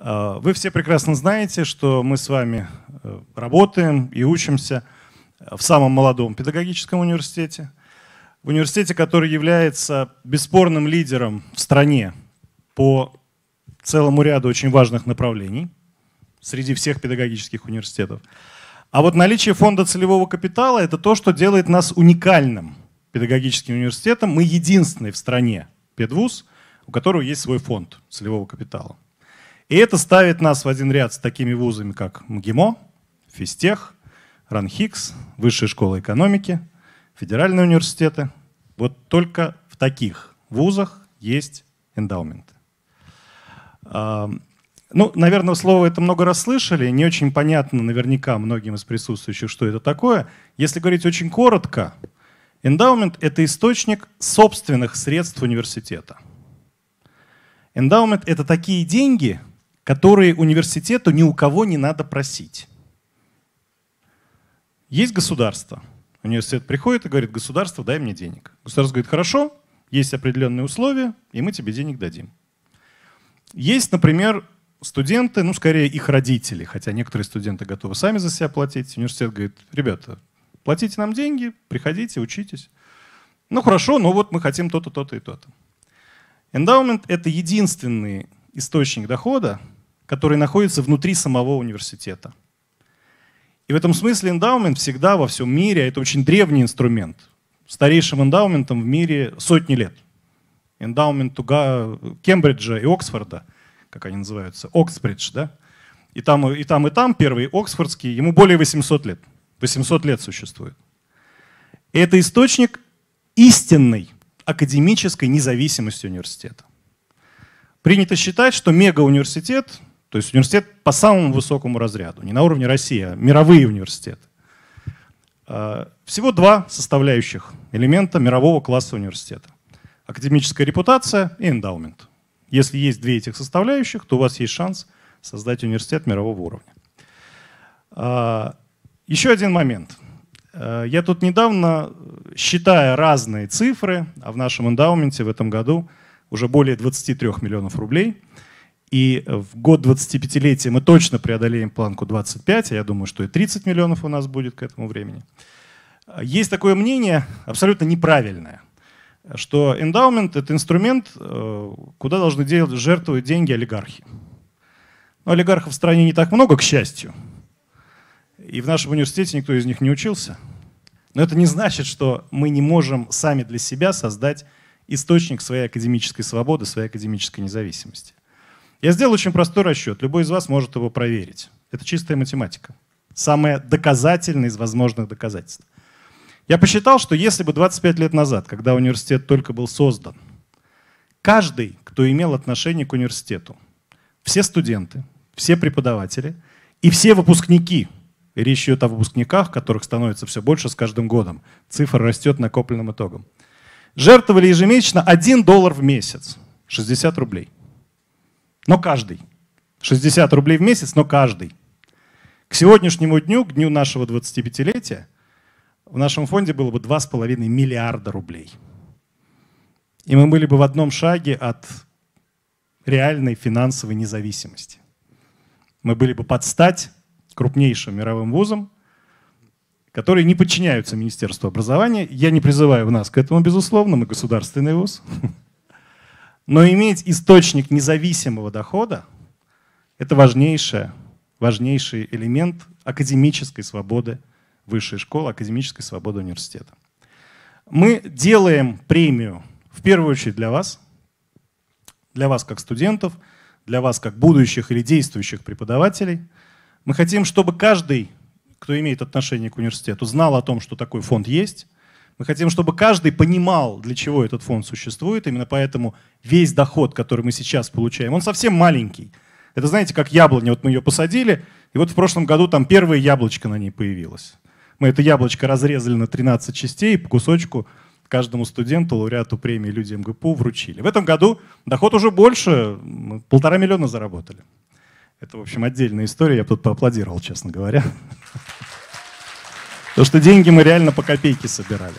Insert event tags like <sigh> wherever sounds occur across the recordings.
Э, вы все прекрасно знаете, что мы с вами э, работаем и учимся э, в самом молодом педагогическом университете, в университете, который является бесспорным лидером в стране по целому ряду очень важных направлений среди всех педагогических университетов. А вот наличие фонда целевого капитала – это то, что делает нас уникальным педагогическим университетом. Мы единственный в стране педвуз, у которого есть свой фонд целевого капитала. И это ставит нас в один ряд с такими вузами, как МГИМО, Физтех, РАНХИКС, Высшая школа экономики, федеральные университеты. Вот только в таких вузах есть эндаумент. А, ну, наверное, слово это много раз слышали, не очень понятно наверняка многим из присутствующих, что это такое. Если говорить очень коротко, эндаумент — это источник собственных средств университета. Эндаумент — это такие деньги, которые университету ни у кого не надо просить. Есть государство. Университет приходит и говорит, государство, дай мне денег. Государство говорит, хорошо, есть определенные условия, и мы тебе денег дадим. Есть, например, студенты, ну, скорее, их родители, хотя некоторые студенты готовы сами за себя платить. Университет говорит, ребята, платите нам деньги, приходите, учитесь. Ну, хорошо, но ну, вот мы хотим то-то, то-то и то-то. Эндаумент — это единственный источник дохода, который находится внутри самого университета. И в этом смысле эндаумент всегда во всем мире, а это очень древний инструмент, старейшим эндаументом в мире сотни лет. Эндаумент Туга, Кембриджа и Оксфорда, как они называются, Оксбридж, да? И там, и там, и там первый Оксфордский, ему более 800 лет. 800 лет существует. И это источник истинной академической независимости университета. Принято считать, что мегауниверситет, то есть университет по самому высокому разряду, не на уровне России, а мировые университеты. Э, всего два составляющих элемента мирового класса университета. Академическая репутация и эндаумент. Если есть две этих составляющих, то у вас есть шанс создать университет мирового уровня. Э, еще один момент. Э, я тут недавно, считая разные цифры, а в нашем эндаументе в этом году – уже более 23 миллионов рублей. И в год 25-летия мы точно преодолеем планку 25, а я думаю, что и 30 миллионов у нас будет к этому времени. Есть такое мнение, абсолютно неправильное, что эндаумент — это инструмент, э, куда должны делать, жертвовать деньги олигархи. Но олигархов в стране не так много, к счастью. И в нашем университете никто из них не учился. Но это не значит, что мы не можем сами для себя создать источник своей академической свободы, своей академической независимости. Я сделал очень простой расчет. Любой из вас может его проверить. Это чистая математика. Самое доказательное из возможных доказательств. Я посчитал, что если бы 25 лет назад, когда университет только был создан, каждый, кто имел отношение к университету, все студенты, все преподаватели и все выпускники, речь идет о выпускниках, которых становится все больше с каждым годом, цифра растет накопленным итогом – жертвовали ежемесячно 1 доллар в месяц, 60 рублей. Но каждый. 60 рублей в месяц, но каждый. К сегодняшнему дню, к дню нашего 25-летия, в нашем фонде было бы 2,5 миллиарда рублей. И мы были бы в одном шаге от реальной финансовой независимости. Мы были бы под стать крупнейшим мировым вузом – которые не подчиняются Министерству образования. Я не призываю нас к этому, безусловно, мы государственный вуз. <laughs> Но иметь источник независимого дохода – это важнейшее, важнейший элемент академической свободы высшей школы, академической свободы университета. Мы делаем премию в первую очередь для вас, для вас как студентов, для вас как будущих или действующих преподавателей. Мы хотим, чтобы каждый кто имеет отношение к университету, знал о том, что такой фонд есть. Мы хотим, чтобы каждый понимал, для чего этот фонд существует. Именно поэтому весь доход, который мы сейчас получаем, он совсем маленький. Это, знаете, как яблоня. Вот мы ее посадили, и вот в прошлом году там первое яблочко на ней появилось. Мы это яблочко разрезали на 13 частей по кусочку каждому студенту, лауреату премии «Люди МГПУ» вручили. В этом году доход уже больше, мы полтора миллиона заработали. Это, в общем, отдельная история. Я тут поаплодировал, честно говоря. Потому что деньги мы реально по копейке собирали.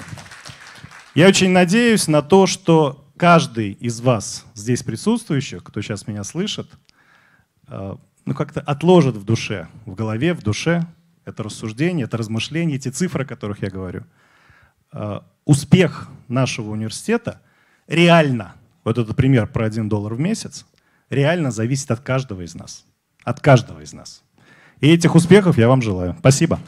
Я очень надеюсь на то, что каждый из вас здесь присутствующих, кто сейчас меня слышит, э, ну как-то отложит в душе, в голове, в душе это рассуждение, это размышление, эти цифры, о которых я говорю. Э, успех нашего университета реально, вот этот пример про один доллар в месяц, реально зависит от каждого из нас от каждого из нас. И этих успехов я вам желаю. Спасибо.